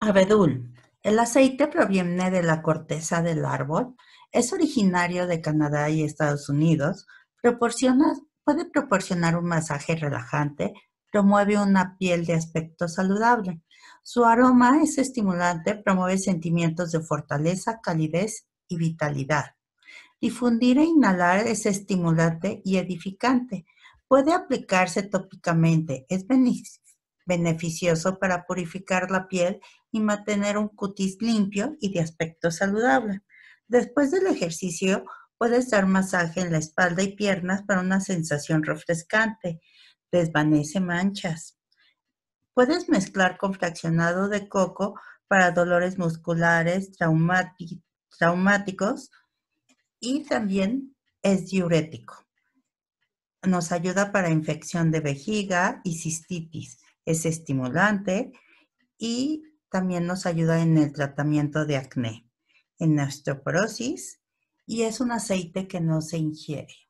Abedul: El aceite proviene de la corteza del árbol, es originario de Canadá y Estados Unidos, proporciona, puede proporcionar un masaje relajante, promueve una piel de aspecto saludable. Su aroma es estimulante, promueve sentimientos de fortaleza, calidez y vitalidad. Difundir e inhalar es estimulante y edificante. Puede aplicarse tópicamente, es beneficioso para purificar la piel y mantener un cutis limpio y de aspecto saludable. Después del ejercicio, puedes dar masaje en la espalda y piernas para una sensación refrescante. Desvanece manchas. Puedes mezclar con fraccionado de coco para dolores musculares traumáticos y también es diurético. Nos ayuda para infección de vejiga y cistitis es estimulante y también nos ayuda en el tratamiento de acné, en osteoporosis y es un aceite que no se ingiere.